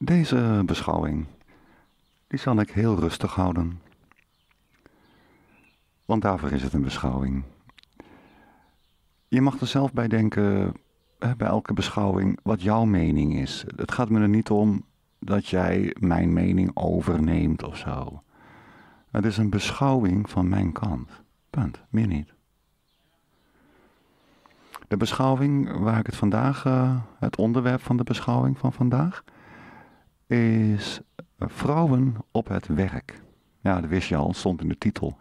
Deze beschouwing, die zal ik heel rustig houden. Want daarvoor is het een beschouwing. Je mag er zelf bij denken, bij elke beschouwing, wat jouw mening is. Het gaat me er niet om dat jij mijn mening overneemt of zo. Het is een beschouwing van mijn kant. Punt, meer niet. De beschouwing waar ik het vandaag, eh, het onderwerp van de beschouwing van vandaag, is Vrouwen op het werk. Ja, dat wist je al, stond in de titel.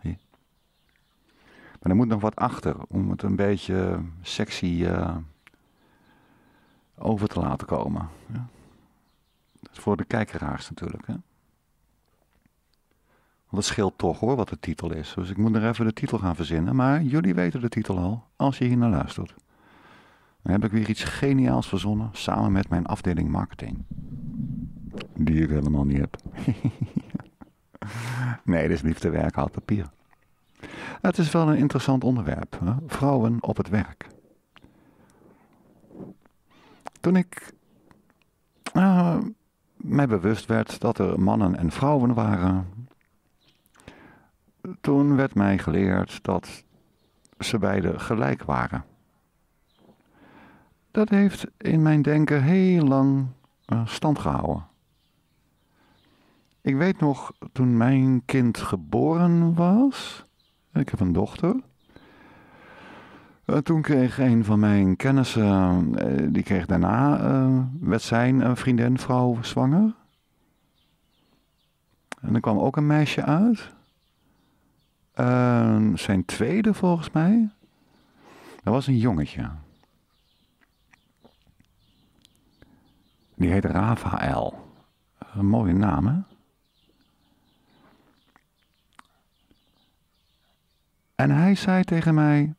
Maar er moet nog wat achter om het een beetje sexy eh, over te laten komen. Ja. Dat is voor de kijkeraars natuurlijk. Hè? Want het scheelt toch hoor wat de titel is. Dus ik moet nog even de titel gaan verzinnen. Maar jullie weten de titel al als je hier naar luistert. Dan heb ik weer iets geniaals verzonnen samen met mijn afdeling marketing die ik helemaal niet heb. nee, dit is liefdewerk al papier. Het is wel een interessant onderwerp. Hè? Vrouwen op het werk. Toen ik eh, mij bewust werd dat er mannen en vrouwen waren, toen werd mij geleerd dat ze beiden gelijk waren. Dat heeft in mijn denken heel lang eh, stand gehouden. Ik weet nog, toen mijn kind geboren was, ik heb een dochter. Eh, toen kreeg een van mijn kennissen, eh, die kreeg daarna, werd eh, zijn vriendin, vrouw, zwanger. En er kwam ook een meisje uit. Ehm, zijn tweede volgens mij. Dat was een jongetje. Die heet Rafael. Een mooie naam, hè? En hij zei tegen mij,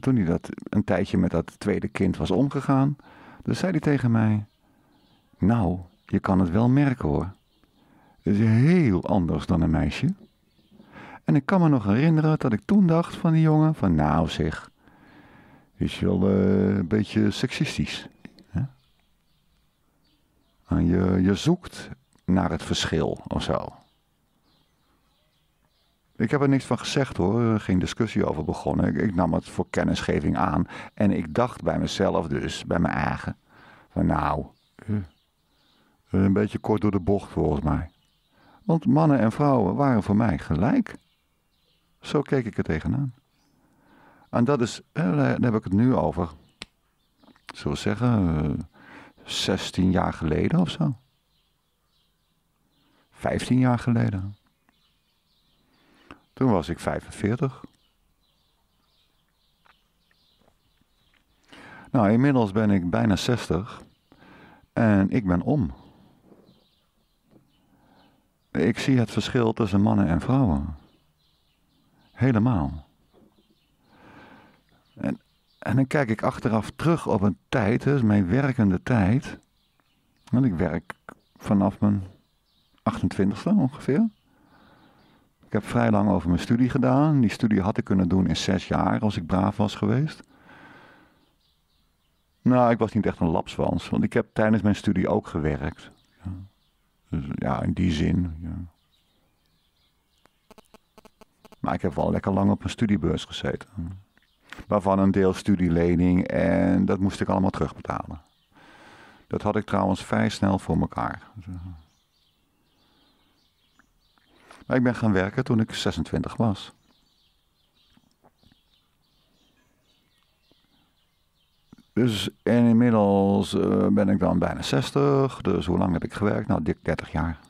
toen hij dat een tijdje met dat tweede kind was omgegaan, dus zei hij tegen mij: Nou, je kan het wel merken hoor. Het is heel anders dan een meisje. En ik kan me nog herinneren dat ik toen dacht van die jongen: van nou zeg, is wel eh, een beetje seksistisch. Hè? En je, je zoekt naar het verschil of zo. Ik heb er niks van gezegd hoor, geen discussie over begonnen. Ik, nam het voor kennisgeving aan en ik dacht bij mezelf dus, bij mijn eigen, van nou, eh, eh, een beetje kort door de bocht volgens mij. Want mannen en vrouwen waren voor mij gelijk. Zo keek ik er tegenaan. En dat is, eh, daar heb ik het nu over, zullen we zeggen, 16 jaar geleden of zo. 15 jaar geleden. Toen was ik 45. Nou, inmiddels ben ik bijna 60 en ik ben om. Ik zie het verschil tussen mannen en vrouwen. Helemaal. En, en dan kijk ik achteraf terug op een tijd, dus mijn werkende tijd. Want ik werk vanaf mijn 28e ongeveer. Ik heb vrij lang over mijn studie gedaan. Die studie had ik kunnen doen in zes jaar als ik braaf was geweest. Nou, ik was niet echt een lapswans, want ik heb tijdens mijn studie ook gewerkt. Ja. Dus ja, in die zin. Ja. Maar ik heb wel lekker lang op mijn studiebeurs gezeten. Waarvan een deel studielening en dat moest ik allemaal terugbetalen. Dat had ik trouwens vrij snel voor mekaar. Maar ik ben gaan werken toen ik 26 was. Dus en inmiddels eh, ben ik dan bijna 60. Dus hoe lang heb ik gewerkt? Nou, dik 30 jaar.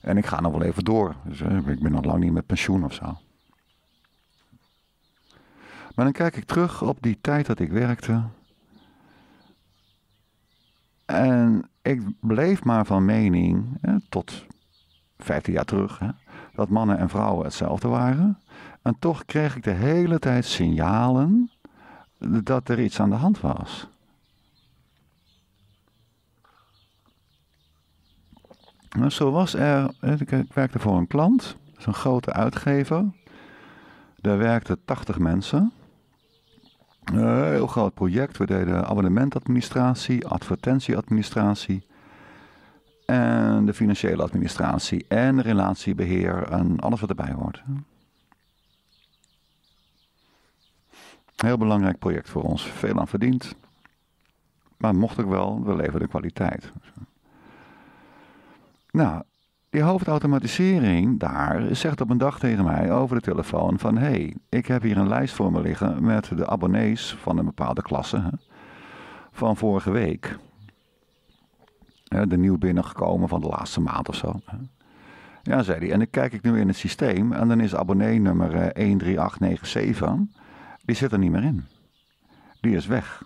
En ik ga nog wel even door. Dus eh, ik ben nog lang niet met pensioen of zo. Maar dan kijk ik terug op die tijd dat ik werkte. En ik bleef maar van mening, hè, tot 15 jaar terug, hè, dat mannen en vrouwen hetzelfde waren. En toch kreeg ik de hele tijd signalen dat er iets aan de hand was. Nou, zo was er, ik werkte voor een klant, dat is een grote uitgever. Daar werkten 80 mensen. Een heel groot project. We deden abonnementadministratie, advertentieadministratie. En de financiële administratie en relatiebeheer en alles wat erbij hoort. Heel belangrijk project voor ons. Veel aan verdiend. Maar mocht ik wel, we leveren de kwaliteit. Nou, die hoofdautomatisering daar zegt op een dag tegen mij over de telefoon van... hé, hey, ik heb hier een lijst voor me liggen met de abonnees van een bepaalde klasse hè, van vorige week. De nieuw binnengekomen van de laatste maand of zo. Ja, zei hij. En dan kijk ik nu in het systeem en dan is abonnee nummer 13897... Eh, die zit er niet meer in. Die is weg.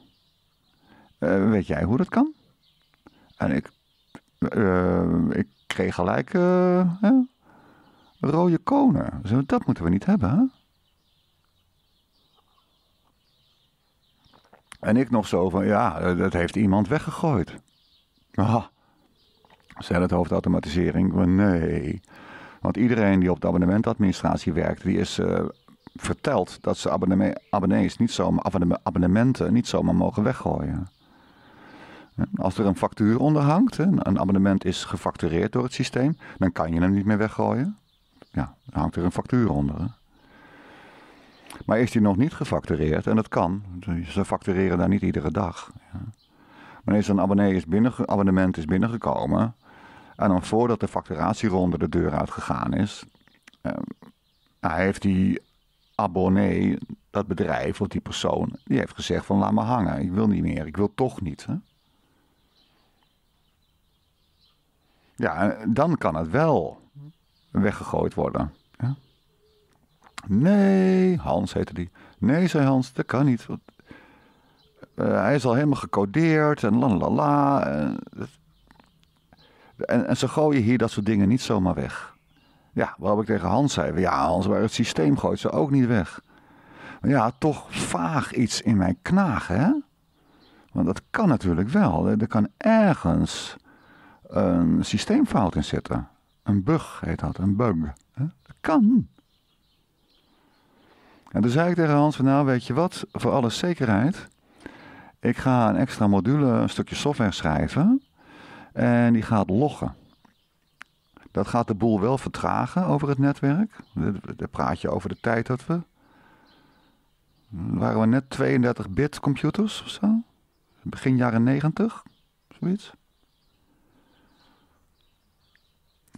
Eh, weet jij hoe dat kan? En ik, eh, ik geen gelijk eh, hè? rode konen. dat moeten we niet hebben. Hè? En ik nog zo van, ja, eh, dat heeft iemand weggegooid. Ah, zei het hoofdautomatisering. Nee. Want iedereen die op de abonnementadministratie werkt, die is eh, verteld dat ze abonnees niet zomaar, abonnementen niet zomaar mogen weggooien. Als er een factuur onder hangt, een abonnement is gefactureerd door het systeem, dan kan je hem niet meer weggooien. Ja, dan hangt er een factuur onder. Maar is die nog niet gefactureerd, en dat kan, ze factureren daar niet iedere dag. Wanneer een abonnee is binnen, abonnement is binnengekomen, en dan voordat de facturatieronde de deur uitgegaan is, ehm, nou, heeft die abonnee, dat bedrijf of die persoon, die heeft gezegd van laat me hangen, ik wil niet meer, ik wil toch niet. Ja, dan kan het wel weggegooid worden. Ja? Nee, Hans heette die. Nee, zei Hans, dat kan niet. Want, eh, hij is al helemaal gecodeerd en la la la. En, ze gooien hier dat soort dingen niet zomaar weg. Ja, heb ik tegen Hans zei: Ja, Hans, maar het systeem gooit ze ook niet weg. Maar ja, toch vaag iets in mijn knagen, hè? Want dat kan natuurlijk wel. Er kan ergens een systeemfout in zitten. Een bug heet dat, een bug. Dat kan. En toen zei ik tegen Hans nou weet je wat, voor alle zekerheid, ik ga een extra module, een stukje software schrijven en die gaat loggen. Dat gaat de boel wel vertragen over het netwerk. Daar praat je over de tijd dat we. Waren we net 32-bit computers of zo? Begin jaren 90, zoiets.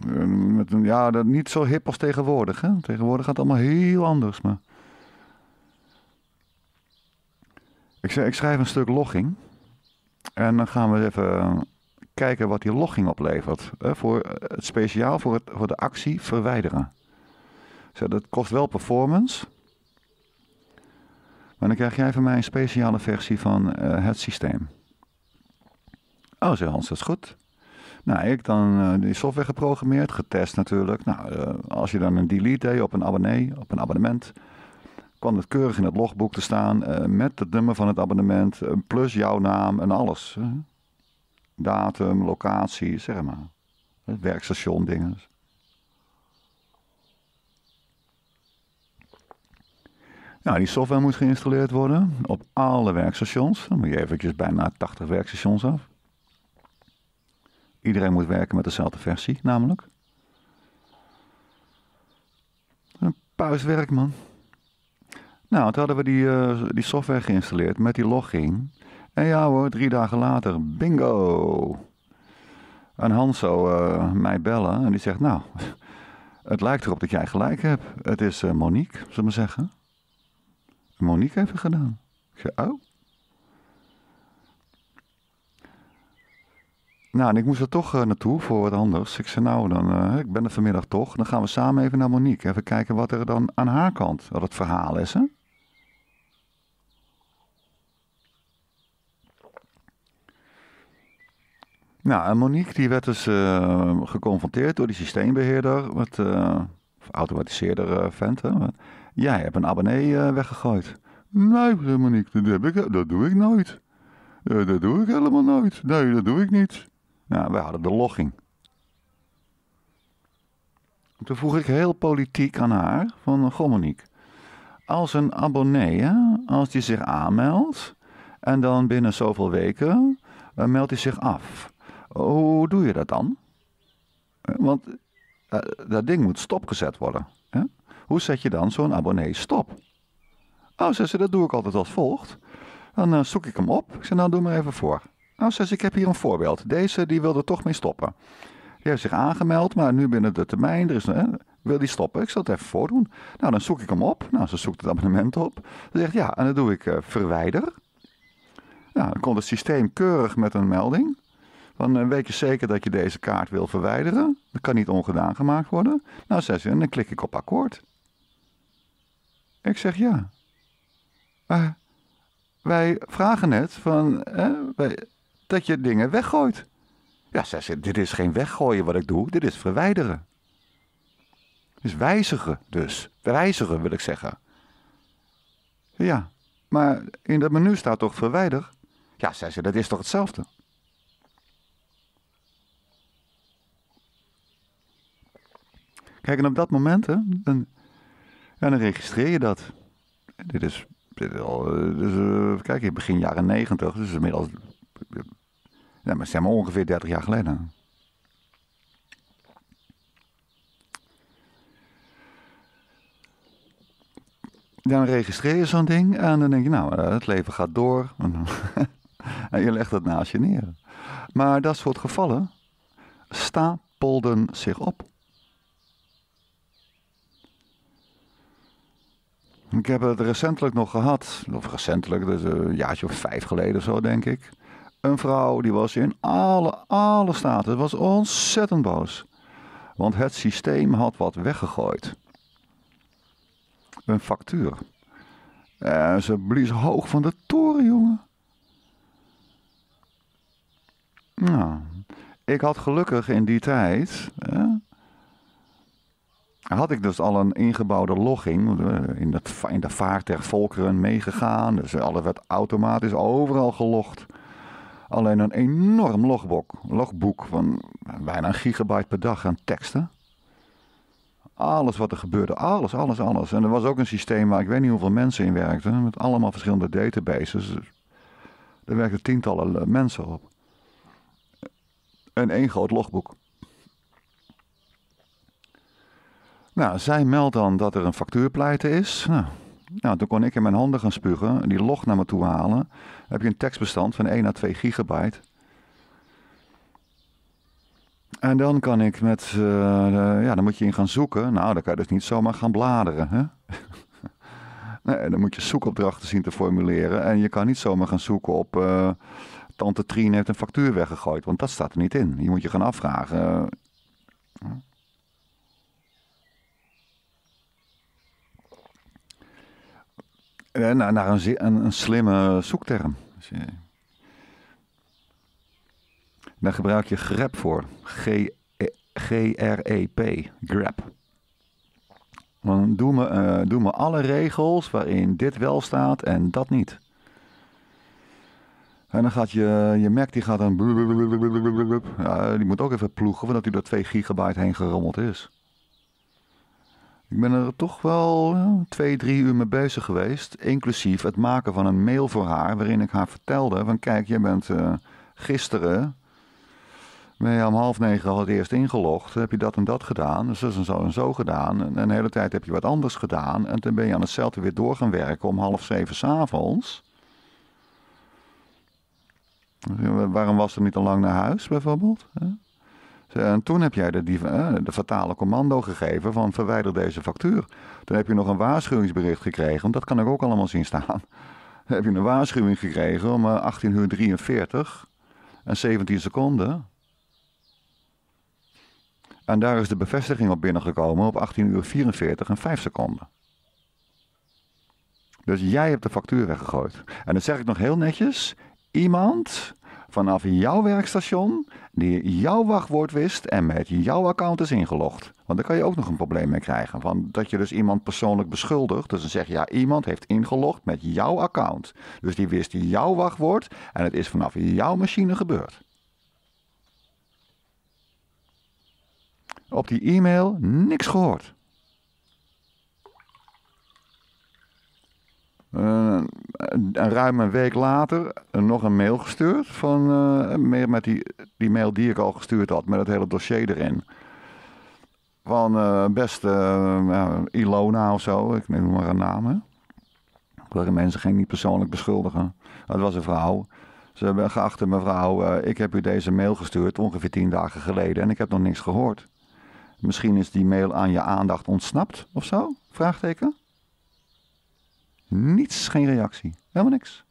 Eh, ja, dat niet zo hip als tegenwoordig. Hè? Tegenwoordig gaat het allemaal heel anders. Maar... Ik, ik schrijf een stuk logging. En dan gaan we even eh, kijken wat die logging oplevert. Hè? Voor, eh, het speciaal voor, het, voor de actie verwijderen. Zo, dat kost wel performance. Maar dan krijg jij van mij een speciale versie van het systeem. Oh, zo Hans, dat is goed. Nou, ik dan eh, die software geprogrammeerd, getest natuurlijk. Nou, eh, als je dan een delete deed op een abonnee, op een abonnement, kwam het keurig in het logboek te staan eh, met het nummer van het abonnement, plus jouw naam en alles. datum, locatie, zeg maar. Werkstation, dingen. Nou, die software moet geïnstalleerd worden op alle werkstations. Dan moet je eventjes bijna 80 werkstations af. Iedereen moet werken met dezelfde versie, namelijk. Een puiswerk, man. Nou, toen hadden we die, eh, die software geïnstalleerd met die login. En ja hoor, drie dagen later, bingo! En Hanso uh, mij bellen en die zegt, nou, het lijkt erop dat jij gelijk hebt. Het is eh, Monique, zullen we zeggen. Monique heeft het gedaan. Ik zei, oh. Nou, en ik moest er toch eh, naartoe voor wat anders. Ik zei, nou, dan, uh, ik ben er vanmiddag toch. Dan gaan we samen even naar Monique. Even kijken wat er dan aan haar kant, wat het verhaal is, hè? Nou, en Monique die werd dus eh, geconfronteerd door die systeembeheerder, wat, uh, of automatiseerder vent. Hè? Jij hebt een abonnee weggegooid. Nee, Monique, dat, heb ik, dat doe ik nooit. dat doe ik helemaal nooit. Nee, dat doe ik niet. Nou, wij hadden de logging. Toen vroeg ik heel politiek aan haar, van goh Monique, als een abonnee, als die zich aanmeldt en dan binnen zoveel weken eh, meldt hij zich af. Hoe doe je dat dan? Eh, want eh, dat ding moet stopgezet worden. Hè? Hoe zet je dan zo'n abonnee stop? Oh, zei ze, dat doe ik altijd als volgt. Dan zoek ik hem op. Ik zei, nou doe maar even voor. Nou, zes, ik heb hier een voorbeeld. Deze die wilde toch mee stoppen. Die heeft zich aangemeld, maar nu binnen de termijn, er is wil die stoppen? Ik zal het even voordoen. Nou, dan zoek ik hem op. Nou, ze zoekt het abonnement op. Ze zegt ja, en dan doe ik eh, verwijder. Nou, dan komt het systeem keurig met een melding. van eh, weet je zeker dat je deze kaart wil verwijderen. Dat kan niet ongedaan gemaakt worden. Nou, zes en dan klik ik op akkoord. Ik zeg ja. Maar wij vragen net van, wij, dat je dingen weggooit. Ja, zij zegt, dit is geen weggooien wat ik doe, dit is verwijderen. Dus wijzigen dus. Wijzigen wil ik zeggen. Ja, maar in dat menu staat toch verwijder? Ja, zei ze, dat is toch hetzelfde? Kijk, en op dat moment, hè, dan, ja, dan registreer je dat. Dit is, dit is al, eh, dus, eh, kijk, begin jaren negentig, dus inmiddels ja, maar zeg maar ongeveer 30 jaar geleden. Dan registreer je zo'n ding en dan denk je, nou, eh, het leven gaat door. en je legt het naast je neer. Maar dat soort gevallen stapelden zich op. Ik heb het recentelijk nog gehad, of recentelijk, dus een jaartje of vijf geleden of zo, denk ik een vrouw die was in alle, alle staten. Het was ontzettend boos. Want het systeem had wat weggegooid. Een factuur. En ze blies hoog van de toren, jongen. Nou, ik had gelukkig in die tijd. Hè, had ik dus al een ingebouwde logging eh, in, dat, in de vaart der volkeren meegegaan. Dus alles werd automatisch overal gelogd. Alleen een enorm logboek, logboek van bijna een gigabyte per dag aan teksten. Alles wat er gebeurde, alles, alles, alles. En er was ook een systeem waar ik weet niet hoeveel mensen in werkten, met allemaal verschillende databases. Er werkten tientallen mensen op. En één groot logboek. Nou, zij meldt dan dat er een factuurpleiten is. Nou, Mhm. Nou, toen kon ik in mijn handen gaan spugen, die log naar me toe halen. Dan heb je een tekstbestand van 1 à 2 gigabyte. En dan kan ik met, eh, eh, ja, dan moet je in gaan zoeken. Nou, dan kan je dus niet zomaar gaan bladeren. Hè? nee, dan moet je zoekopdrachten zien te formuleren. En je kan niet zomaar gaan zoeken op. Eh, tante Trien heeft een factuur weggegooid, want dat staat er niet in. Je moet je gaan afvragen. en eh, naar, een, een, een, slimme zoekterm. Dus eh, daar gebruik je grep voor. E, e G-R-E-P. grep. Dan doen we, alle regels waarin dit wel staat en dat niet. En dan gaat je, je Mac die gaat dan. Ja, die moet ook even ploegen voordat hij door 2 gigabyte heen gerommeld is. Ik ben er toch wel twee, drie uur mee bezig geweest. Inclusief het maken van een mail voor haar. Waarin ik haar vertelde: van kijk, jij bent eh, gisteren. Ben je om half negen al het eerst ingelogd? Heb je dat en dat gedaan? zo dus en zo en zo gedaan. En een hele tijd heb je wat anders gedaan. En toen ben je aan hetzelfde weer door gaan werken om half zeven s'avonds. Dus, waarom was ze niet al lang naar huis bijvoorbeeld? Hè? Eh, en toen heb jij de, die, eh, de fatale commando gegeven van verwijder deze factuur. Toen heb je nog een waarschuwingsbericht gekregen, want dat kan ik ook allemaal zien staan. Dan heb je een waarschuwing gekregen om 18 eh, uur 43 en 17 seconden. En daar is de bevestiging op binnengekomen op 18 uur 44 en 5 seconden. Dus jij hebt de factuur weggegooid. En dat zeg ik nog heel netjes. Iemand vanaf jouw werkstation, die jouw wachtwoord wist en met jouw account is ingelogd. Want daar kan je ook nog een probleem mee krijgen. Van dat je dus iemand persoonlijk beschuldigt. Dus dan zeg je, ja, iemand heeft ingelogd met jouw account. Dus die wist jouw wachtwoord en het is vanaf jouw machine gebeurd. Op die e-mail niks gehoord. Uh, ruim een week later eh, nog een mail gestuurd. Van, eh, meer met die, die mail die ik al gestuurd had, met het hele dossier erin. Van uh, beste Ilona of zo, ik noem maar een naam. Ik wil mensen geen niet persoonlijk beschuldigen. Het was een vrouw. Ze hebben geachte mevrouw, ik heb u deze mail gestuurd ongeveer tien dagen geleden en ik heb nog niks gehoord. Misschien is die mail aan je aandacht ontsnapt of zo? Vraagteken. Niets, geen reactie. Helemaal niks.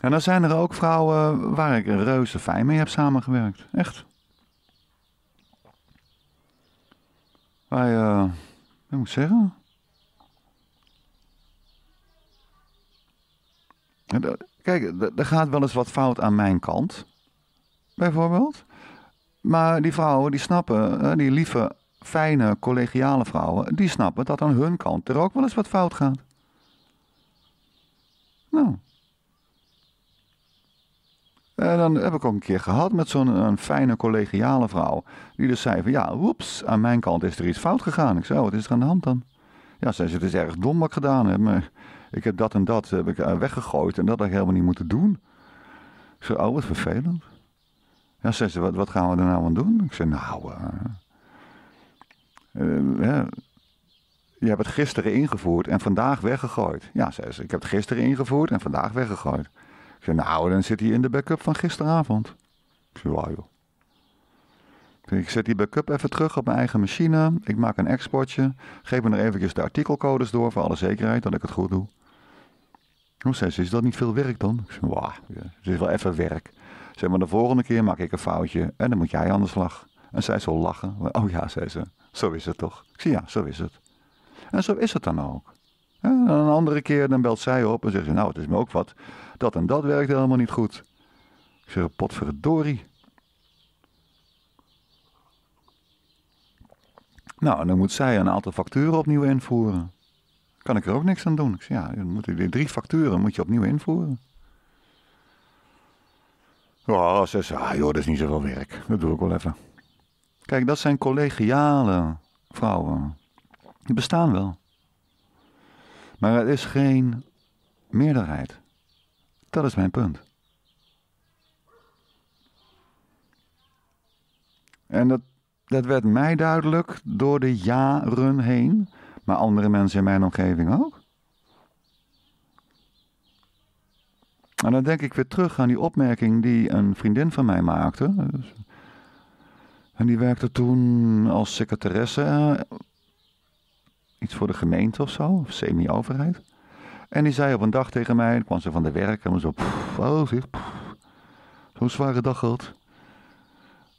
En dan zijn er ook vrouwen waar ik reuze fijn mee heb samengewerkt. Echt. Wij, uh, ik moet zeggen? Kijk, er gaat wel eens wat fout aan mijn kant. Bijvoorbeeld. Maar die vrouwen die snappen, eh, die lieve, fijne, collegiale vrouwen, die snappen dat aan hun kant er ook wel eens wat fout gaat. Nou. En dan heb ik ook een keer gehad met zo'n fijne collegiale vrouw. Die dus zei van ja, oeps, aan mijn kant is er iets fout gegaan. Ik zei, oh, wat is er aan de hand dan? Ja, zei ze, het is erg dom wat ik gedaan heb. Maar ik heb dat en dat eh, heb ik eh, weggegooid en dat had ik helemaal niet moeten doen. Ik zei, oh, wat vervelend. Ja, zei ze, wat, wat gaan we er nou aan doen? Ik zei, nou, uh, je hebt het gisteren ingevoerd en vandaag weggegooid. Ja, zei ze, ik heb het gisteren ingevoerd en vandaag weggegooid. Ik zei, nou, dan zit hij in de backup van gisteravond. Ik zei, wauw joh. Ik zet die backup even terug op mijn eigen machine. Ik maak een exportje. Geef me nog eventjes de artikelcodes door voor alle zekerheid dat ik het goed doe. Hoe zei ze, is dat niet veel werk dan? Ik zei, wauw, het is wel even werk. Zeg maar, de volgende keer maak ik een foutje en dan moet jij aan de slag. En zij zal lachen. Oh ja, zei ze. Zo is het toch? Ik zie ja, zo is het. En zo is het dan ook. En een andere keer dan belt zij op en zegt ze, nou het is me ook wat. Dat en dat werkt helemaal niet goed. Ik zeg, potverdorie. Nou, en dan moet zij een aantal facturen opnieuw invoeren. Kan ik er ook niks aan doen? Ik zeg, ja, dan moet die drie facturen moet je opnieuw invoeren. Oh, ze zei, ah, joh, dat is niet zoveel werk. Dat doe ik wel even. Kijk, dat zijn collegiale vrouwen. Die bestaan wel. Maar het is geen meerderheid. Dat is mijn punt. En dat, dat werd mij duidelijk door de jaren heen, maar andere mensen in mijn omgeving ook. En dan denk ik weer terug aan die opmerking die een vriendin van mij maakte. En die werkte toen als secretaresse. Eh, iets voor de gemeente of zo, of semi-overheid. En die zei op een dag tegen mij, kwam ze van de werk en was zo, pff, oh zeg, zo'n zware dag gehad.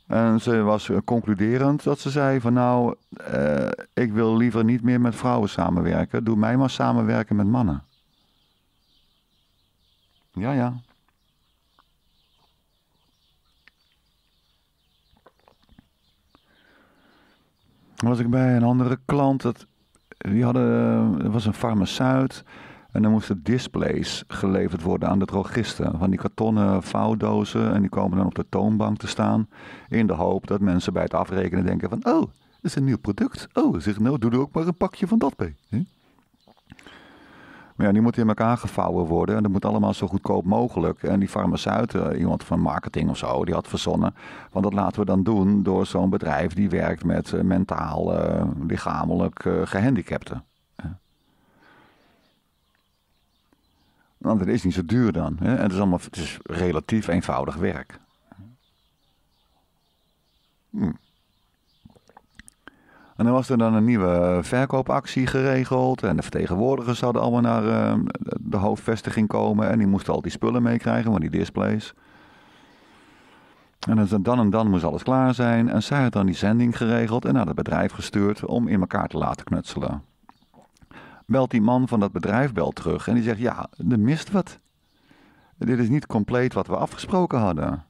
En ze was eh, concluderend dat ze zei van nou, eh, ik wil liever niet meer met vrouwen samenwerken. Doe mij maar samenwerken met mannen. Ja, ja. was ik bij een andere klant. Dat, die hadden, eh, was een farmaceut. En dan moesten displays geleverd worden aan de drogisten. Van die kartonnen vouwdozen. En die komen dan op de toonbank te staan. In de hoop dat mensen bij het afrekenen denken van... Oh, dat is een nieuw product. Oh, zeg nou, doe er ook maar een pakje van dat bij ja, die moeten in elkaar gevouwen worden. En dat moet allemaal zo goedkoop mogelijk. En die farmaceuten, eh, iemand van marketing of zo, die had verzonnen. Want dat laten we dan doen door zo'n bedrijf die werkt met eh, mentaal, eh, lichamelijk uh, gehandicapten. Want het is niet zo duur dan. Hè? En het is allemaal het is relatief eenvoudig werk. Hm. En dan was er dan een nieuwe verkoopactie geregeld. En de vertegenwoordigers zouden allemaal naar eh, de hoofdvestiging komen. En die moesten al die spullen meekrijgen, want die displays. En dan en dan moest alles klaar zijn. En zij had dan die zending geregeld en naar het bedrijf gestuurd om in elkaar te laten knutselen. Belt die man van dat bedrijf belt terug en die zegt: Ja, er mist wat. Dit is niet compleet wat we afgesproken hadden.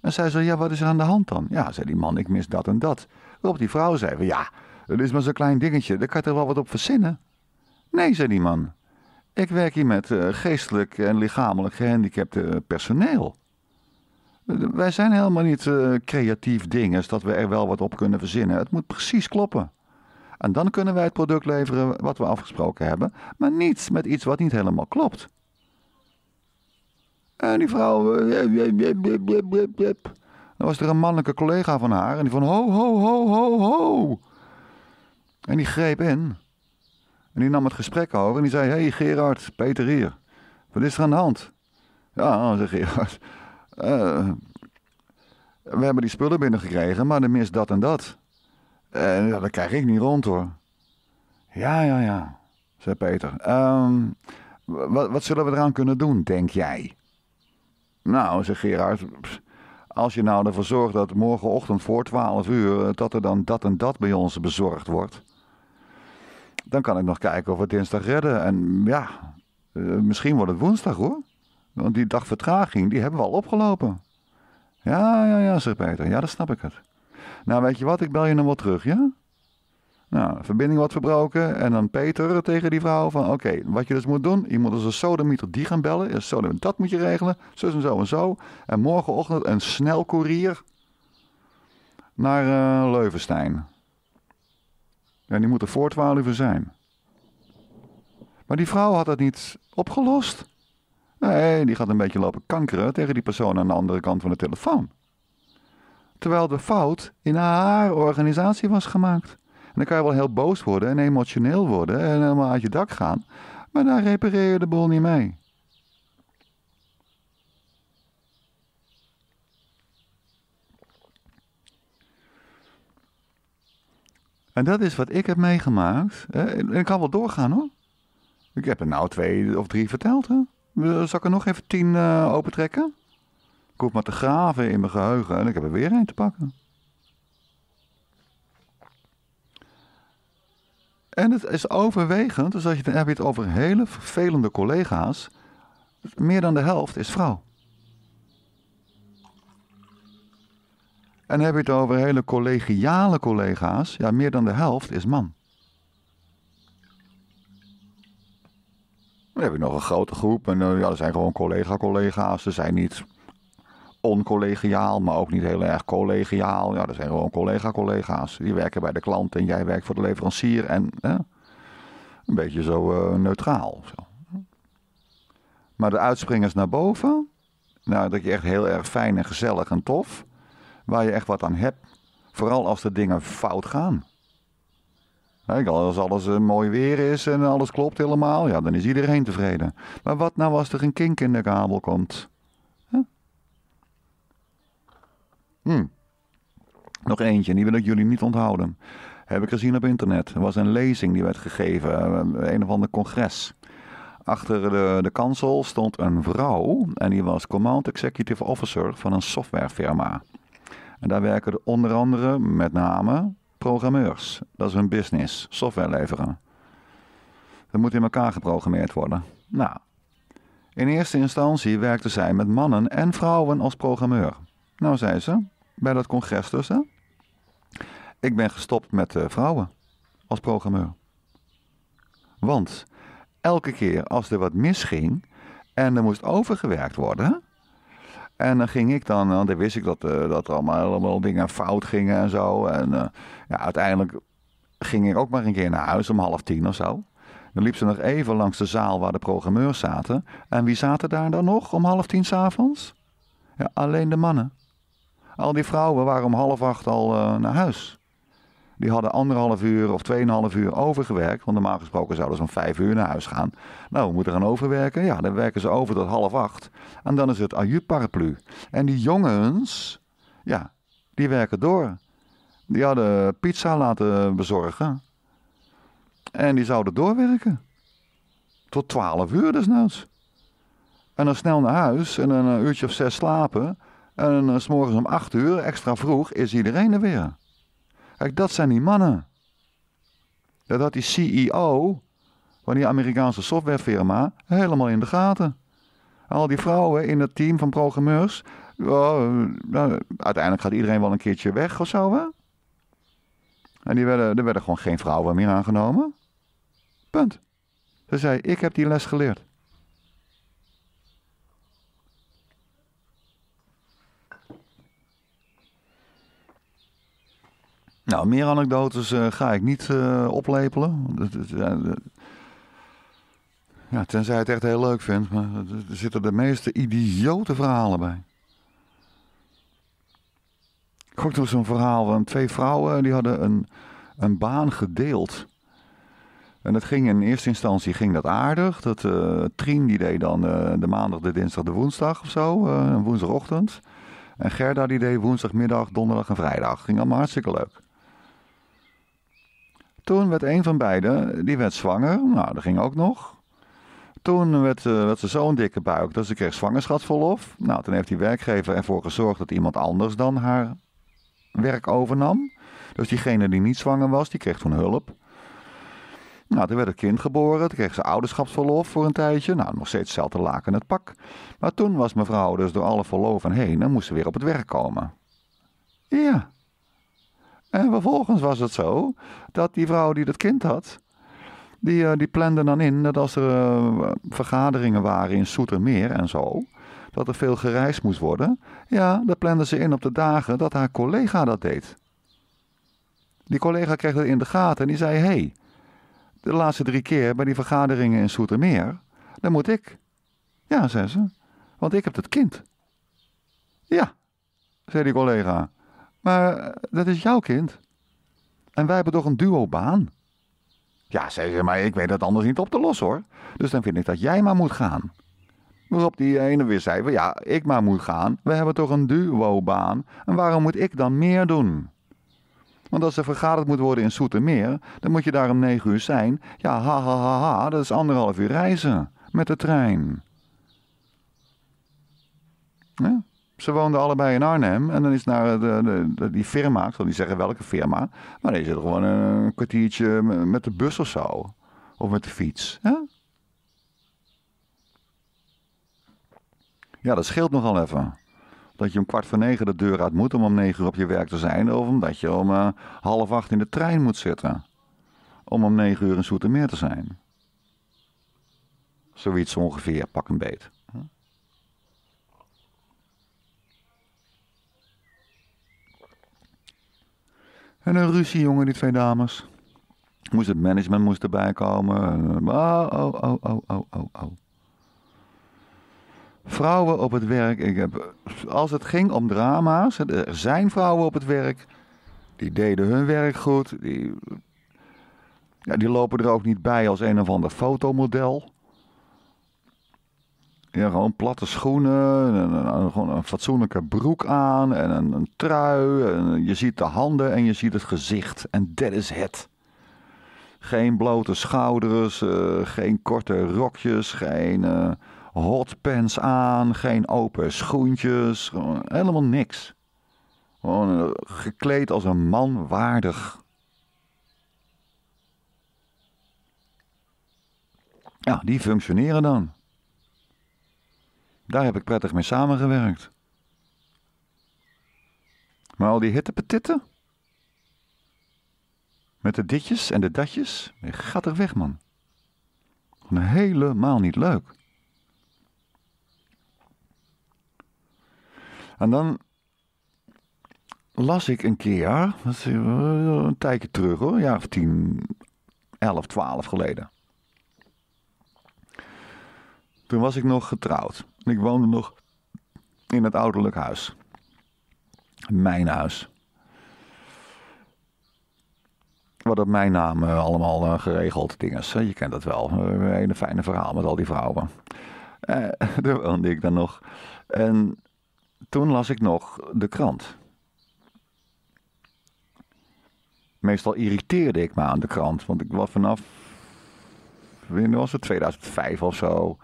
En zij zei: Ja, wat is er aan de hand dan? Ja, zei die man: Ik mis dat en dat. Waarop die vrouw zei: Ja, het is maar zo'n klein dingetje, daar kan je er wel wat op verzinnen? Nee, zei die man. Ik werk hier met eh, geestelijk en lichamelijk gehandicapte personeel. Wij zijn helemaal niet eh, creatief dingen, dat we er wel wat op kunnen verzinnen. Het moet precies kloppen. En dan kunnen wij het product leveren wat we afgesproken hebben, maar niet met iets wat niet helemaal klopt. En die vrouw. Eh, dan was er een mannelijke collega van haar en die van ho, ho, ho, ho, ho. En die greep in. En die nam het gesprek over en die zei: Hé hey Gerard, Peter hier. Wat is er aan de hand? Ja, zei Gerard. Eh, we hebben die spullen binnengekregen, maar er mist dat en dat. En uh, dat krijg ik niet rond hoor. Ja, ja, ja, zei Peter. Ehm, wat, wat zullen we eraan kunnen doen, denk jij? Nou, zei Gerard. Als je nou ervoor zorgt dat morgenochtend voor 12 uur. Eh, dat er dan dat en dat bij ons bezorgd wordt. Dan kan ik nog kijken of we het dinsdag redden. En ja, eh, misschien wordt het woensdag hoor. Want die dag vertraging, die hebben we al opgelopen. Ja, ja, ja, zegt Peter. Ja, dat snap ik het. Nou, weet je wat? Ik bel je dan wel terug, ja? Nou, verbinding wordt verbroken. En dan Peter tegen die vrouw van... Oké, wat je dus moet doen... Je moet als dus een sodemieter die gaan bellen. dat moet je regelen. Zo en zo en zo. En morgenochtend een snel koerier naar eh, Leuvenstein. En die moet er voor twaalf uur zijn. Maar die vrouw had dat niet opgelost. Nee, die gaat een beetje lopen kankeren tegen die persoon aan de andere kant van de telefoon. Terwijl de fout in haar organisatie was gemaakt. En dan kan je wel heel boos worden en emotioneel worden en helemaal uit je dak gaan. Maar daar repareer je de boel niet mee. En dat is wat ik heb meegemaakt. En ik kan wel doorgaan hoor. Ik heb er nou twee of drie verteld. Hè? Eh, zal ik er nog even tien open eh, opentrekken? Ik hoef maar te graven in mijn geheugen en ik heb er weer een te pakken. En het is overwegend, dus als je, het hebt, over hele vervelende collega's. Meer dan de helft is vrouw. En heb je het over hele collegiale collega's. Ja, meer dan de helft is man. Dan heb je nog een grote groep. En eh, ja, dat zijn gewoon collega-collega's. Ze zijn niet oncollegiaal, maar ook niet heel erg collegiaal. Ja, dat zijn gewoon collega-collega's. Die werken bij de klant en jij werkt voor de leverancier. En een beetje zo eh, neutraal. Zo. Maar de uitspringers naar boven. Nou, dat is echt heel erg fijn en gezellig en tof waar je echt wat aan hebt. Vooral als de dingen fout gaan. als alles eh, mooi weer is en alles klopt helemaal, ja, dan is iedereen tevreden. Maar wat nou als er een kink in de kabel komt? Hmm. Nog eentje, die wil ik jullie niet onthouden. Heb ik gezien op internet. Er was een lezing die werd gegeven, eh, een of ander congres. Achter de, de kansel stond een vrouw en die was Command Executive Officer van een softwarefirma. En daar werken onder andere, met name, programmeurs. Dat is hun business, software leveren. Dat moet in elkaar geprogrammeerd worden. Nou, in eerste instantie werkte zij met mannen en vrouwen als programmeur. Nou, zei ze, bij dat congres dus, hè? Ik ben gestopt met eh, vrouwen als programmeur. Want elke keer als er wat misging en er moest overgewerkt worden, en dan ging ik dan, want dan wist ik dat, eh, dat er allemaal, allemaal dingen fout gingen en zo. En eh, ja, uiteindelijk ging ik ook maar een keer naar huis om half tien of zo. Dan liep ze nog even langs de zaal waar de programmeurs zaten. En wie zaten daar dan nog om half tien s'avonds? Ja, alleen de mannen. Al die vrouwen waren om half acht al eh, naar huis. Die hadden anderhalf uur of tweeënhalf uur overgewerkt. Want normaal gesproken zouden ze om vijf uur naar huis gaan. Nou, we moeten gaan overwerken. Ja, dan werken ze over tot half acht. En dan is het aju paraplu. En die jongens, ja, die werken door. Die hadden pizza laten bezorgen. En die zouden doorwerken. Tot twaalf uur desnoods. En dan snel naar huis en een uurtje of zes slapen. En eh, s morgens om acht uur, extra vroeg, is iedereen er weer. Kijk, dat zijn die mannen. Dat had die CEO van die Amerikaanse softwarefirma helemaal in de gaten. Al die vrouwen in dat team van programmeurs. Oh, nou, uiteindelijk gaat iedereen wel een keertje weg of zo, hè? En die werden, er werden gewoon geen vrouwen meer aangenomen. Punt. Ze zei, ik heb die les geleerd. Nou, meer anekdotes eh, ga ik niet eh, oplepelen. Ja, tenzij je het echt heel leuk vindt, maar er zitten de meeste idiote verhalen bij. Ik er er zo'n verhaal van twee vrouwen die hadden een, een baan gedeeld. En dat ging in eerste instantie ging dat aardig. Dat, uh, Trien die deed dan de maandag, de dinsdag, de woensdag of zo. Uh, woensdagochtend. En Gerda die deed woensdagmiddag, donderdag en vrijdag. Ging allemaal hartstikke leuk. Toen werd een van beiden, die werd zwanger. Nou, dat ging ook nog. Toen eh, werd, ze zo'n dikke buik dat ze kreeg zwangerschapsverlof. Nou, toen heeft die werkgever ervoor gezorgd dat iemand anders dan haar werk overnam. Dus diegene die niet zwanger was, die kreeg toen hulp. Nou, toen werd een kind geboren, toen kreeg ze ouderschapsverlof voor een tijdje. Nou, nog steeds hetzelfde laken het pak. Maar toen was mevrouw dus door alle verloven heen en moest ze weer op het werk komen. Ja, en vervolgens was het zo dat die vrouw die dat kind had, die, eh, die plande dan in dat als er eh, vergaderingen waren in Soetermeer en zo, dat er veel gereisd moest worden. Ja, dan plande ze in op de dagen dat haar collega dat deed. Die collega kreeg dat in de gaten en die zei: hey, de laatste drie keer bij die vergaderingen in Soetermeer, dan moet ik. Ja, zei ze, want ik heb dat kind. Ja, zei die collega. Maar dat is jouw kind. En wij hebben toch een duo-baan? Ja, zeg ze, maar ik weet dat anders niet op te lossen hoor. Dus dan vind ik dat jij maar moet gaan. Waarop die ene weer zei van ja, ik maar moet gaan. We hebben toch een duo-baan. En waarom moet ik dan meer doen? Want als er vergaderd moet worden in Soetermeer, dan moet je daar om negen uur zijn. Ja, ha ha ha ha, dat is anderhalf uur reizen met de trein. Ja, ze woonden allebei in Arnhem. En dan is naar de, de, die firma, ik zal niet zeggen welke firma. Maar dan is het gewoon een kwartiertje met de bus of zo. Of met de fiets. Hè? Ja, dat scheelt nogal even. Dat je om kwart voor negen de deur uit moet om om negen uur op je werk te zijn. Of omdat je om eh, half acht in de trein moet zitten. Om om negen uur in Soetermeer te zijn. Zoiets ongeveer, pak een beet. En een ruzie, jongen, die twee dames. Moest het management moest erbij komen. Oh, oh, oh, oh, oh, oh, oh, Vrouwen op het werk. Ik heb, als het ging om drama's. Er zijn vrouwen op het werk. Die deden hun werk goed. Die, ja, die lopen er ook niet bij als een of ander fotomodel. Ja, gewoon platte schoenen, gewoon een fatsoenlijke broek aan en een, trui. je ziet de handen en je ziet het gezicht. En dat is het. Geen blote schouders, eh, geen korte rokjes, geen uh, eh, hotpants aan, geen open schoentjes. Gewoon helemaal niks. Gewoon eh, gekleed als een man waardig. Ja, die functioneren dan. Daar heb ik prettig mee samengewerkt. Maar al die hittepetitten? Met de ditjes en de datjes? gaat er weg, man. Helemaal niet leuk. En dan las ik een keer, eh, een tijdje terug hoor, ja, jaar of tien, elf, twaalf geleden. Toen was ik nog getrouwd. Ik woonde nog in het ouderlijk huis. Mijn huis. Wat op mijn naam eh, allemaal eh, geregeld dinges. Je kent dat wel. Een eh, fijne verhaal met al die vrouwen. Uh, daar woonde ik dan nog. En toen las ik nog de krant. Meestal irriteerde ik me aan de krant, want ik was vanaf. was het 2005 of zo?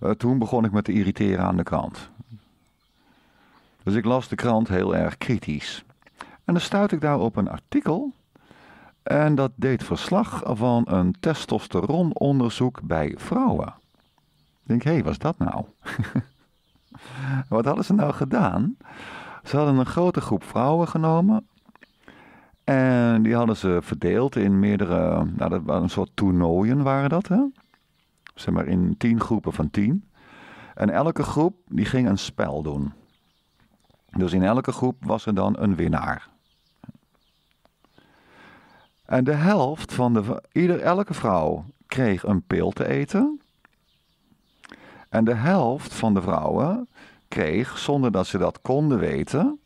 Eh, toen begon ik me te irriteren aan de krant. Dus ik las de krant heel erg kritisch. En dan stuitte ik daar op een artikel. En dat deed verslag van een testosterononderzoek bij vrouwen. Ik denk, hé, hey, was dat nou? wat hadden ze nou gedaan? Ze hadden een grote groep vrouwen genomen. En die hadden ze verdeeld in meerdere, nou, dat waren een soort toernooien waren dat, hè? zeg maar in tien groepen van tien. En elke groep die ging een spel doen. Dus in elke groep was er dan een winnaar. En de helft van de, ieder, elke vrouw kreeg een pil te eten. En de helft van de vrouwen kreeg, zonder dat ze dat konden weten,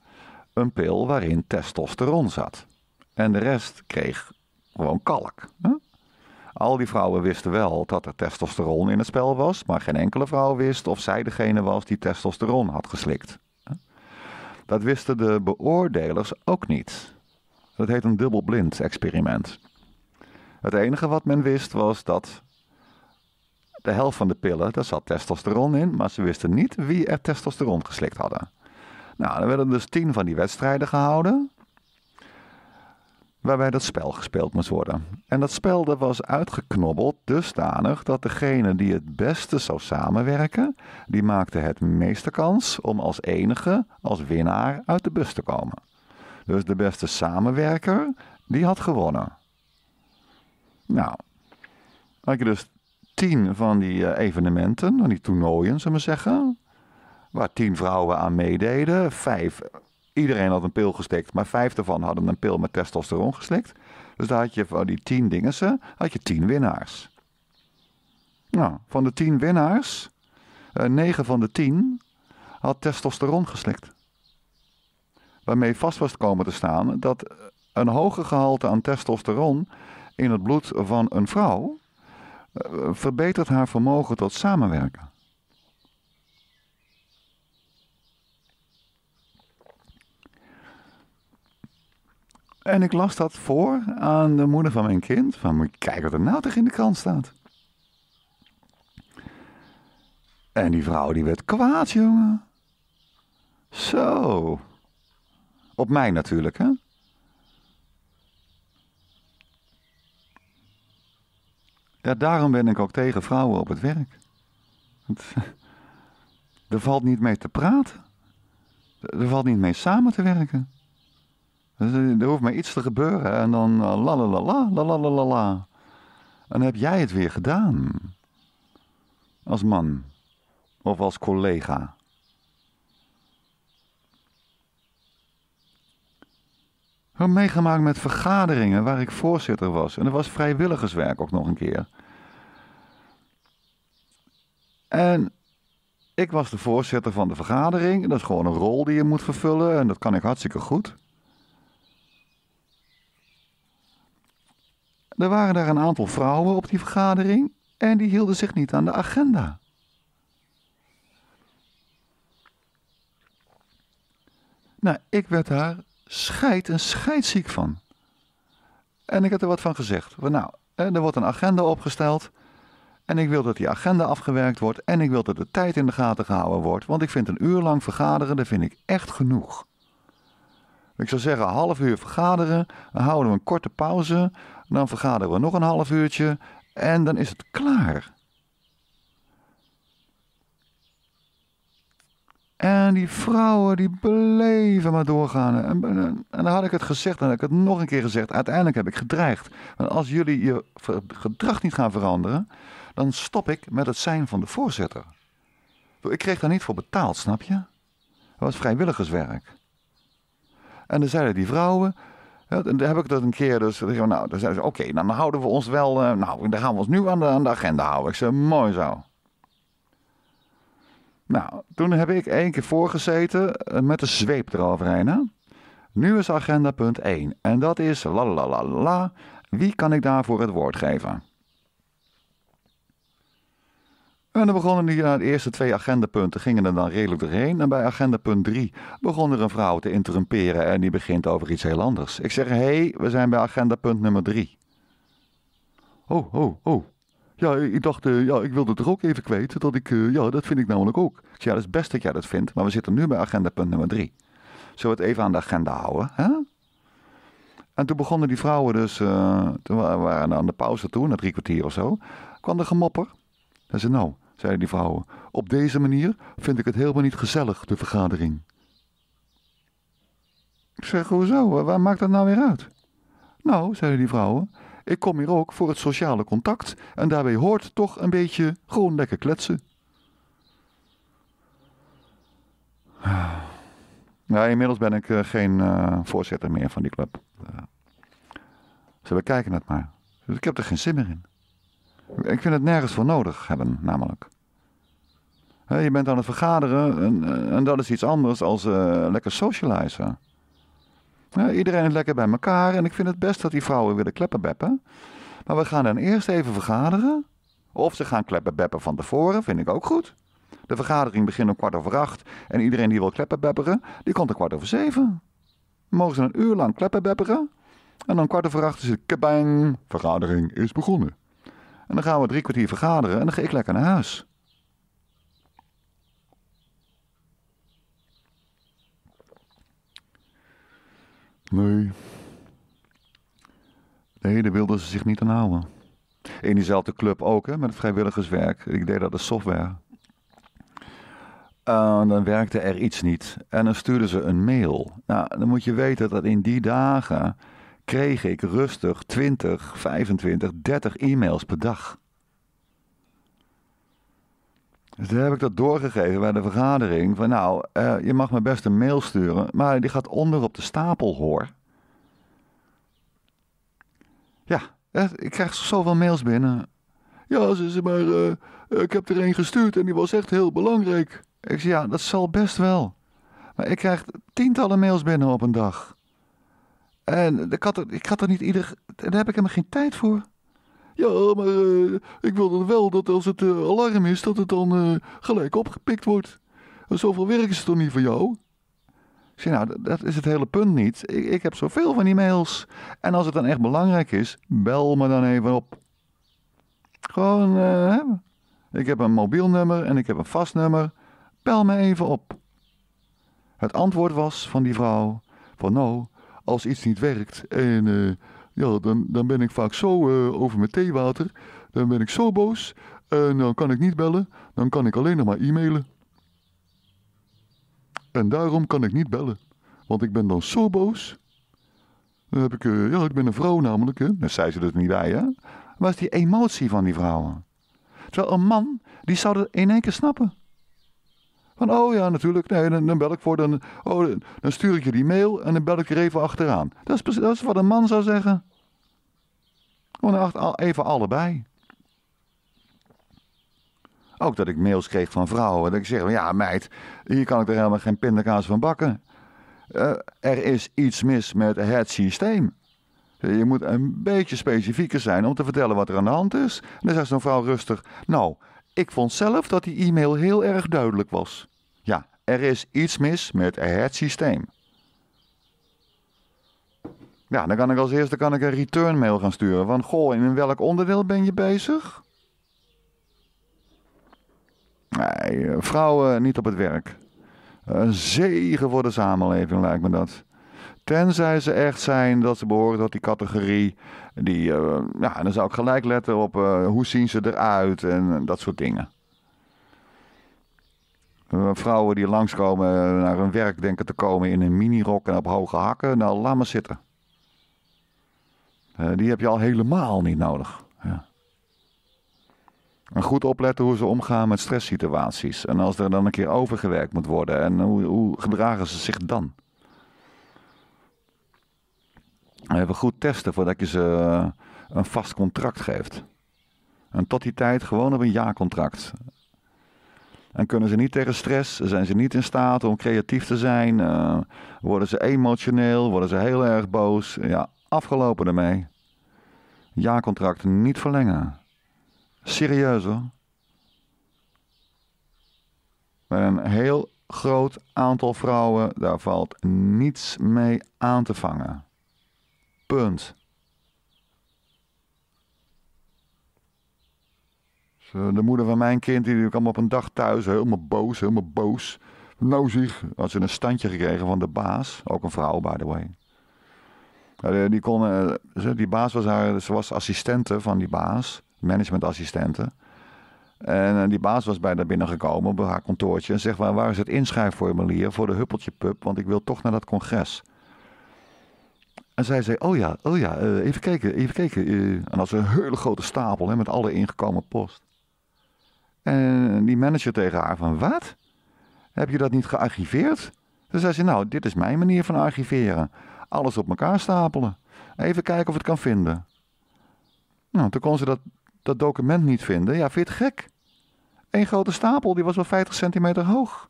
een pil waarin testosteron zat. En de rest kreeg gewoon kalk. Al die vrouwen wisten wel dat er testosteron in het spel was, maar geen enkele vrouw wist of zij degene was die testosteron had geslikt. Dat wisten de beoordelers ook niet. Dat heet een dubbelblind experiment. Het enige wat men wist was dat de helft van de pillen, daar zat testosteron in, maar ze wisten niet wie er testosteron geslikt hadden. Nou, er werden dus tien van die wedstrijden gehouden waarbij dat spel gespeeld moest worden. En dat spel dat was uitgeknobbeld dusdanig dat degene die het beste zou samenwerken, die maakte het meeste kans om als enige, als winnaar, uit de bus te komen. Dus de beste samenwerker, die had gewonnen. Nou, had je dus tien van die eh, evenementen, van die toernooien, zullen we zeggen, waar tien vrouwen aan meededen, vijf Iedereen had een pil gestikt, maar vijf daarvan hadden een pil met testosteron geslikt. Dus daar had je van die tien dingen, had je tien winnaars. Nou, van de tien winnaars, eh, negen van de tien had testosteron geslikt. Waarmee vast was komen te staan dat een hoger gehalte aan testosteron in het bloed van een vrouw eh, verbetert haar vermogen tot samenwerken. En ik las dat voor aan de moeder van mijn kind. Van moet kijken wat er nou tegen in de krant staat. En die vrouw die werd kwaad, jongen. Zo. Op mij natuurlijk, hè. Ja, daarom ben ik ook tegen vrouwen op het werk. er valt niet mee te praten. Er valt niet mee samen te werken. Dus, eh, er hoeft maar iets te gebeuren en dan eh, la la la la la la la la. En heb jij het weer gedaan. Als man of als collega. Ik meegemaakt met vergaderingen waar ik voorzitter was. En dat was vrijwilligerswerk ook nog een keer. En ik was de voorzitter van de vergadering. Dat is gewoon een rol die je moet vervullen. En dat kan ik hartstikke goed. Er waren daar een aantal vrouwen op die vergadering en die hielden zich niet aan de agenda. Nou, ik werd daar scheid en scheidziek van. En ik had er wat van gezegd. nou, eh, er wordt een agenda opgesteld. En ik wil dat die agenda afgewerkt wordt. En ik wil dat de tijd in de gaten gehouden wordt. Want ik vind een uur lang vergaderen, dat vind ik echt genoeg. Ik zou zeggen, een half uur vergaderen. Dan houden we een korte pauze. Dan vergaderen we nog een half uurtje en dan is het klaar. En die vrouwen die beleven maar doorgaan. En, en, dan had ik het gezegd, en heb ik het nog een keer gezegd. Uiteindelijk heb ik gedreigd. Want als jullie je gedrag niet gaan veranderen, dan stop ik met het zijn van de voorzitter. Ik kreeg daar niet voor betaald, snap je? Dat was vrijwilligerswerk. En dan zeiden die vrouwen, en heb ik dat een keer, dus nou, dan ze, oké, nou, dan houden we ons wel, eh, nou, dan gaan we ons nu aan de, aan de agenda houden. Ik zei, mooi zo. Nou, toen heb ik één keer voorgezeten eh, met de zweep eroverheen. Hè? Nu is agenda punt 1 en dat is la la la la. Wie kan ik daarvoor het woord geven? En dan begonnen die, eh, de eerste twee agendapunten gingen er dan redelijk doorheen. En bij agendapunt 3 begon er een vrouw te interrumperen en die begint over iets heel anders. Ik zeg, hé, hey, we zijn bij agendapunt nummer 3. Oh, oh, oh. Ja, ik dacht, eh, ja, ik wilde toch er ook even kwijt. Dat ik, eh, ja, dat vind ik namelijk ook. Ik zeg, ja, dat is best dat jij dat vindt, maar we zitten nu bij agendapunt nummer 3. Zullen we het even aan de agenda houden, hè? En toen begonnen die vrouwen dus, toen waren we aan de pauze toe, na drie kwartier of zo, kwam de gemopper. Hij zei, nou, zeiden die vrouwen. Op deze manier vind ik het helemaal niet gezellig, de vergadering. Ik zeg, hoezo? Waar maakt dat nou weer uit? Nou, zeiden die vrouwen, ik kom hier ook voor het sociale contact en daarbij hoort toch een beetje gewoon lekker kletsen. Ja, inmiddels ben ik eh, geen eh, voorzitter meer van die club. Eh, ze ze kijken het maar. Dus ik heb er geen zin meer in. Ik vind het nergens voor nodig hebben, namelijk. je bent aan het vergaderen en, eh, en dat is iets anders als eh, lekker socializen. iedereen is lekker bij elkaar en ik vind het best dat die vrouwen willen kleppenbeppen. Maar we gaan dan eerst even vergaderen. Of ze gaan kleppenbeppen van tevoren, vind ik ook goed. De vergadering begint om kwart over acht en iedereen die wil kleppenbepperen, die komt om kwart over zeven. Mogen ze een uur lang kleppenbepperen en dan kwart over acht is het kabang, vergadering is begonnen. En dan gaan we drie kwartier vergaderen en dan ga ik lekker naar huis. Nee. Nee, daar wilden ze zich niet aan houden. In diezelfde club ook, hè, met het vrijwilligerswerk. Ik deed dat als software. En dan werkte er iets niet. En dan stuurden ze een mail. Nou, dan moet je weten dat in die dagen kreeg ik rustig 20, 25, 30 e-mails per dag. Dus daar heb ik dat doorgegeven bij de vergadering. Van nou, eh, je mag me best een mail sturen, maar die gaat onder op de stapel hoor. Ja, ik krijg zoveel mails binnen. Ja, ze, ze maar eh, eh, ik heb er een gestuurd en die was echt heel belangrijk. Ik zeg ja, dat zal best wel. Maar ik krijg tientallen mails binnen op een dag. En ik had, er, ik had er niet ieder. Daar heb ik helemaal geen tijd voor. Ja, maar eh, ik wil dan wel dat als het eh, alarm is, dat het dan eh, gelijk opgepikt wordt. zoveel werk is het toch niet voor jou? Zie, nou, dat is het hele punt niet. Ik, ik heb zoveel van die mails. En als het dan echt belangrijk is, bel me dan even op. Gewoon, ik heb een mobiel nummer en ik heb een vast nummer. Bel me even op. Het antwoord was van die vrouw: van no als iets niet werkt. En eh, ja, dan, dan ben ik vaak zo eh, over mijn theewater. Dan ben ik zo boos. En dan kan ik niet bellen. Dan kan ik alleen nog maar e-mailen. En daarom kan ik niet bellen. Want ik ben dan zo boos. Dan heb ik, eh, ja, ik ben een vrouw namelijk. Hè. Dan zei ze dat niet bij, hè. Maar is die emotie van die vrouwen. Terwijl een man, die zou dat in één keer snappen. Van, oh ja, natuurlijk. Nee, dan, bel ik voor. Dan, oh, dan stuur ik je die mail en dan bel ik er even achteraan. Dat is, dat is wat een man zou zeggen. Gewoon even allebei. Ook dat ik mails kreeg van vrouwen. Dat ik zeg, ja meid, hier kan ik er helemaal geen pindakaas van bakken. Eh, er is iets mis met het systeem. Je moet een beetje specifieker zijn om te vertellen wat er aan de hand is. En dan zegt zo'n vrouw rustig, nou, ik vond zelf dat die e-mail heel erg duidelijk was. Ja, er is iets mis met het systeem. Ja, dan kan ik als eerste kan ik een return mail gaan sturen. Van, goh, in welk onderdeel ben je bezig? Nee, eh, vrouwen niet op het werk. Een zegen voor de samenleving lijkt me dat. Tenzij ze echt zijn dat ze behoren tot die categorie die, eh, ja, en dan zou ik gelijk letten op eh, hoe zien ze eruit en dat soort dingen. Eh, vrouwen die langskomen naar hun werk denken te komen in een minirok en op hoge hakken. Nou, laat maar zitten. die heb je al helemaal niet nodig. Ja. En goed opletten hoe ze omgaan met stresssituaties. En als er dan een keer overgewerkt moet worden. En hoe, hoe gedragen ze zich dan? even goed testen voordat je ze eh, een vast contract geeft. En tot die tijd gewoon op een jaarcontract. En kunnen ze niet tegen stress, zijn ze niet in staat om creatief te zijn, eh, worden ze emotioneel, worden ze heel erg boos. Ja, afgelopen ermee. Jaarcontract niet verlengen. Serieus hoor. Met een heel groot aantal vrouwen, daar valt niets mee aan te vangen punt. de moeder van mijn kind die kwam op een dag thuis helemaal boos, helemaal boos. Nou zich, had ze een standje gekregen van de baas. Ook een vrouw, by the way. Eh, die, kon, eh, die baas was haar, ze was assistente van die baas, managementassistente. En eh, die baas was bijna binnengekomen op haar kantoortje en zegt: Waar is het inschrijfformulier voor de Huppeltje Pub? Want ik wil toch naar dat congres. En zij zei, oh ja, oh ja, eh, even kijken, even kijken. Eh. en dat is een hele grote stapel hè, met alle ingekomen post. En die manager tegen haar van, wat? Heb je dat niet gearchiveerd? Toen zei ze, nou, dit is mijn manier van archiveren. Alles op elkaar stapelen. Even kijken of het kan vinden. Nou, toen kon ze dat, dat document niet vinden. Ja, vind je het gek? Eén grote stapel, die was wel 50 centimeter hoog.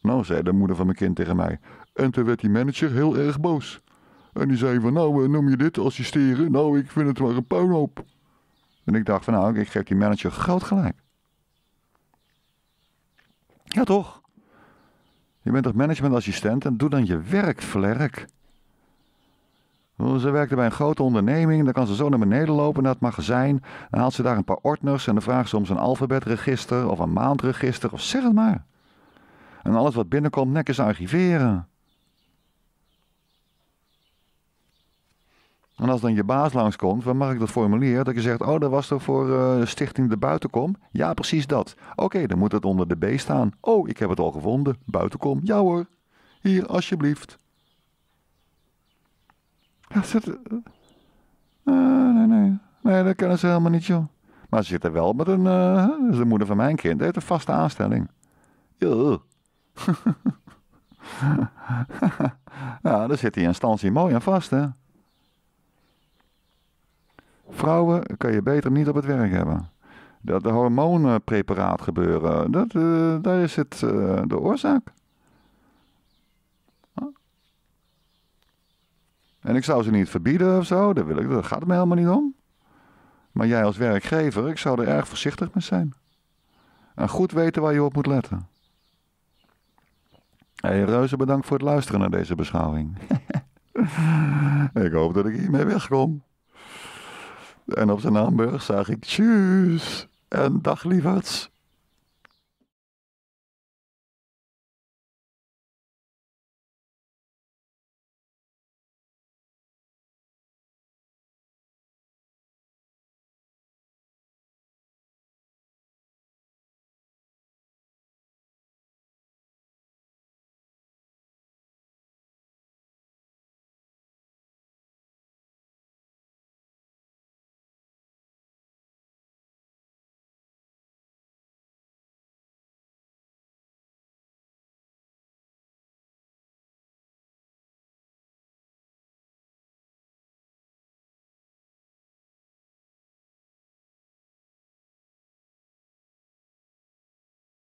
Nou, zei de moeder van mijn kind tegen mij. En toen werd die manager heel erg boos. En die zei van, nou eh, noem je dit assisteren? Nou, ik vind het maar een puinhoop. En ik dacht van, nou, ik geef die manager groot gelijk. Ja, toch? Je bent toch managementassistent en doe dan je werk, vlerk. Ze werkte bij een grote onderneming. Dan kan ze zo naar beneden lopen naar het magazijn. Dan haalt ze daar een paar ordners. En dan vraagt ze om een alfabetregister of een maandregister. Of zeg het maar. En alles wat binnenkomt, netjes archiveren. En als dan je baas langskomt, dan mag ik dat formulier? Dat je zegt, oh, dat was er voor eh, Stichting de Buitenkom. Ja, precies dat. Oké, dan moet het onder de B staan. Oh, ik heb het al gevonden. Buitenkom. Ja hoor. Hier, alsjeblieft. Ja, zit... Uh, eh, nee, nee. Nee, dat kennen ze helemaal niet, joh. Maar ze zitten wel met een... Uh, eh, dat is de moeder van mijn kind. Dat heeft een vaste aanstelling. Ja. nou, daar zit die instantie mooi aan vast, hè. Vrouwen kan je beter niet op het werk hebben. Dat de hormoonpreparaat gebeuren, dat, eh, daar is het eh, de oorzaak. En ik zou ze niet verbieden of zo, dat, wil ik, dat gaat me helemaal niet om. Maar jij als werkgever, ik zou er erg voorzichtig mee zijn. En goed weten waar je op moet letten. Hey, reuze bedankt voor het luisteren naar deze beschouwing. ik hoop dat ik hiermee wegkom. En op zijn naamburg zag ik tjus en dag lieverds.